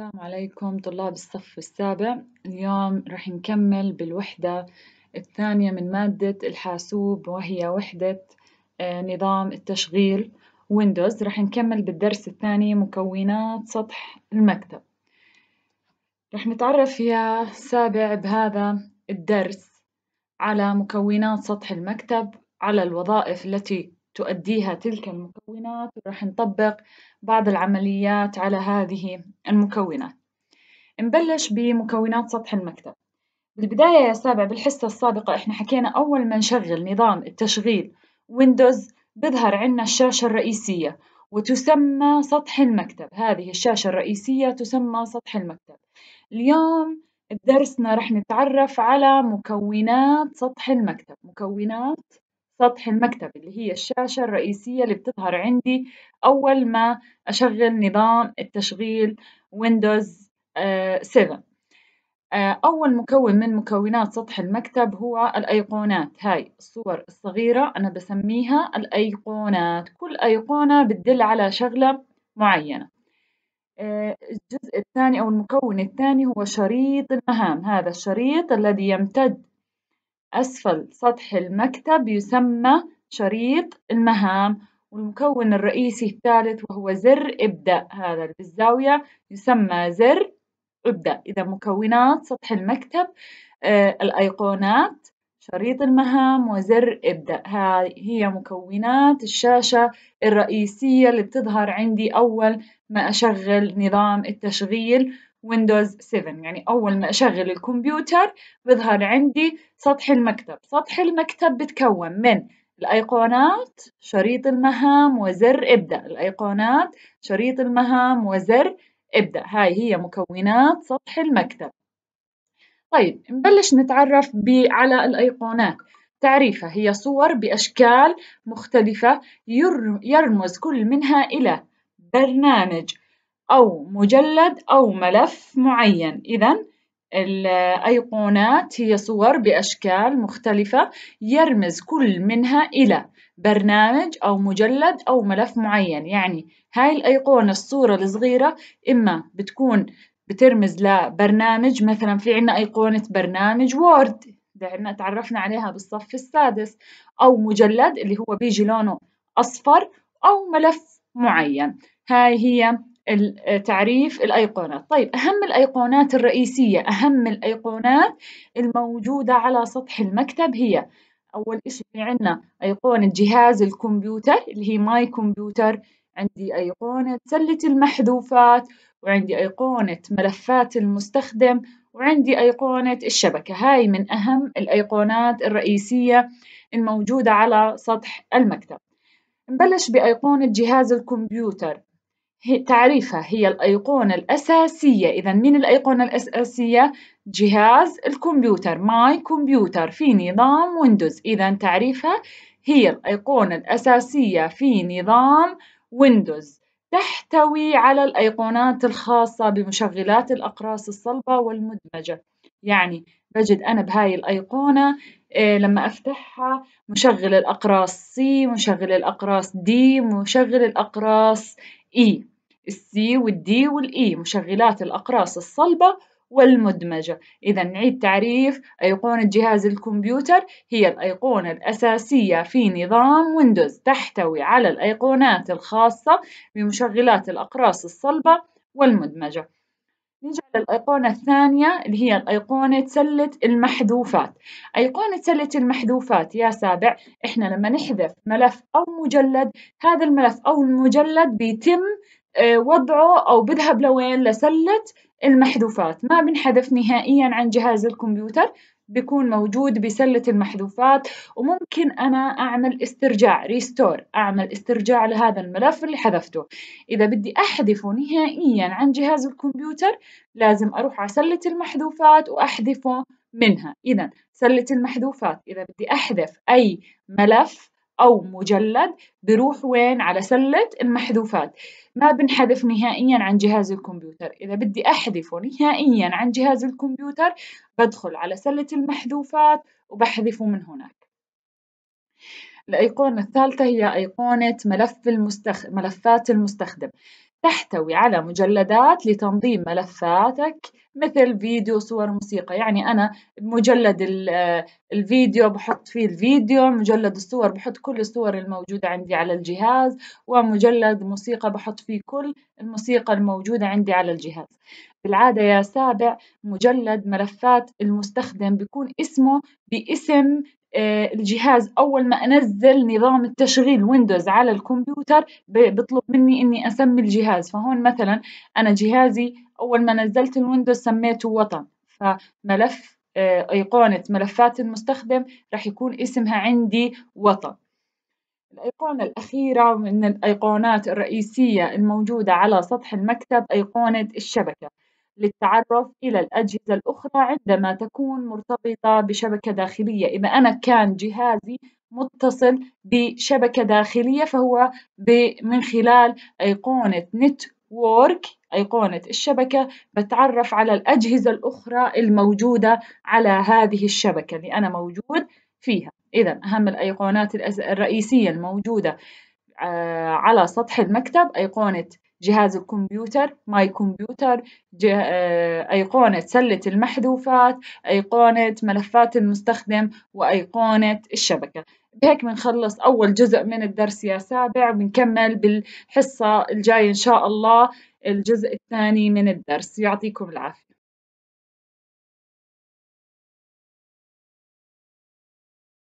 السلام عليكم طلاب الصف السابع اليوم رح نكمل بالوحدة الثانية من مادة الحاسوب وهي وحدة آه، نظام التشغيل ويندوز رح نكمل بالدرس الثاني مكونات سطح المكتب رح نتعرف يا سابع بهذا الدرس على مكونات سطح المكتب على الوظائف التي تؤديها تلك المكونات وراح نطبق بعض العمليات على هذه المكونات نبلش بمكونات سطح المكتب بالبداية يا سابع بالحصة السابقة احنا حكينا أول ما نشغل نظام التشغيل ويندوز بظهر عنا الشاشة الرئيسية وتسمى سطح المكتب هذه الشاشة الرئيسية تسمى سطح المكتب اليوم درسنا رح نتعرف على مكونات سطح المكتب مكونات سطح المكتب اللي هي الشاشة الرئيسية اللي بتظهر عندي أول ما أشغل نظام التشغيل ويندوز 7 آه، آه، أول مكون من مكونات سطح المكتب هو الأيقونات هاي الصور الصغيرة أنا بسميها الأيقونات كل أيقونة بتدل على شغلة معينة آه، الجزء الثاني أو المكون الثاني هو شريط المهام هذا الشريط الذي يمتد أسفل سطح المكتب يسمى شريط المهام والمكون الرئيسي الثالث وهو زر ابدأ هذا بالزاوية يسمى زر ابدأ إذا مكونات سطح المكتب آه الأيقونات شريط المهام وزر ابدأ هاي هي مكونات الشاشة الرئيسية اللي بتظهر عندي أول ما أشغل نظام التشغيل ويندوز 7 يعني أول ما أشغل الكمبيوتر بظهر عندي سطح المكتب سطح المكتب بتكون من الأيقونات شريط المهام وزر ابدأ الأيقونات شريط المهام وزر ابدأ هاي هي مكونات سطح المكتب طيب نبلش نتعرف على الأيقونات تعريفها هي صور بأشكال مختلفة يرمز كل منها إلى برنامج أو مجلد أو ملف معين إذا الأيقونات هي صور بأشكال مختلفة يرمز كل منها إلى برنامج أو مجلد أو ملف معين يعني هاي الأيقونة الصورة الصغيرة إما بتكون بترمز لبرنامج مثلا في عنا أيقونة برنامج وورد ده عنا تعرفنا عليها بالصف السادس أو مجلد اللي هو بيجي لونه أصفر أو ملف معين هاي هي تعريف الأيقونات طيب أهم الأيقونات الرئيسية أهم الأيقونات الموجودة على سطح المكتب هي أول شيء في عنا أيقونة جهاز الكمبيوتر اللي هي ماي كمبيوتر عندي أيقونة سلة المحذوفات وعندي أيقونة ملفات المستخدم وعندي أيقونة الشبكة هاي من أهم الأيقونات الرئيسية الموجودة على سطح المكتب نبلش بأيقونة جهاز الكمبيوتر تعريفها هي الأيقونة الأساسية إذا من الأيقونة الأساسية جهاز الكمبيوتر ماي كمبيوتر في نظام ويندوز إذا تعريفها هي الأيقونة الأساسية في نظام ويندوز تحتوي على الأيقونات الخاصة بمشغلات الأقراص الصلبة والمدمجة يعني بجد أنا بهاي الأيقونة إيه، لما أفتحها مشغل الأقراص سي مشغل الأقراص دي مشغل الأقراص إي السي والدي والإي مشغلات الأقراص الصلبة والمدمجة إذا نعيد تعريف أيقونة جهاز الكمبيوتر هي الأيقونة الأساسية في نظام ويندوز تحتوي على الأيقونات الخاصة بمشغلات الأقراص الصلبة والمدمجة نيجي للأيقونة الثانية اللي هي أيقونة سلة المحذوفات أيقونة سلة المحذوفات يا سابع إحنا لما نحذف ملف أو مجلد هذا الملف أو المجلد بيتم آه، وضعه أو بذهب لوين لسلة المحذوفات ما بنحذف نهائيا عن جهاز الكمبيوتر بيكون موجود بسلة المحذوفات وممكن أنا أعمل استرجاع ريستور أعمل استرجاع لهذا الملف اللي حذفته إذا بدي أحذفه نهائيا عن جهاز الكمبيوتر لازم أروح على سلة المحذوفات وأحذفه منها إذا سلة المحذوفات إذا بدي أحذف أي ملف أو مجلد بروح وين على سلة المحذوفات ما بنحذف نهائيا عن جهاز الكمبيوتر إذا بدي أحذفه نهائيا عن جهاز الكمبيوتر بدخل على سلة المحذوفات وبحذفه من هناك الأيقونة الثالثة هي أيقونة ملف المستخ... ملفات المستخدم تحتوي على مجلدات لتنظيم ملفاتك مثل فيديو صور موسيقى يعني أنا مجلد آه، الفيديو بحط فيه الفيديو مجلد الصور بحط كل الصور الموجودة عندي على الجهاز ومجلد موسيقى بحط فيه كل الموسيقى الموجودة عندي على الجهاز بالعادة يا سابع مجلد ملفات المستخدم بيكون اسمه باسم آه، الجهاز أول ما أنزل نظام التشغيل ويندوز على الكمبيوتر بيطلب مني إني أسمي الجهاز فهون مثلا أنا جهازي أول ما نزلت الويندوز سميته وطن فملف آه، أيقونة ملفات المستخدم راح يكون اسمها عندي وطن الأيقونة الأخيرة من الأيقونات الرئيسية الموجودة على سطح المكتب أيقونة الشبكة للتعرف إلى الأجهزة الأخرى عندما تكون مرتبطة بشبكة داخلية إذا أنا كان جهازي متصل بشبكة داخلية فهو من خلال أيقونة نت وورك أيقونة الشبكة بتعرف على الأجهزة الأخرى الموجودة على هذه الشبكة اللي أنا موجود فيها إذا أهم الأيقونات الرئيسية الموجودة آه، على سطح المكتب أيقونة جهاز الكمبيوتر ماي كمبيوتر آه، أيقونة سلة المحذوفات أيقونة ملفات المستخدم وأيقونة الشبكة بهيك بنخلص أول جزء من الدرس يا سابع بنكمل بالحصة الجاية إن شاء الله الجزء الثاني من الدرس يعطيكم العافية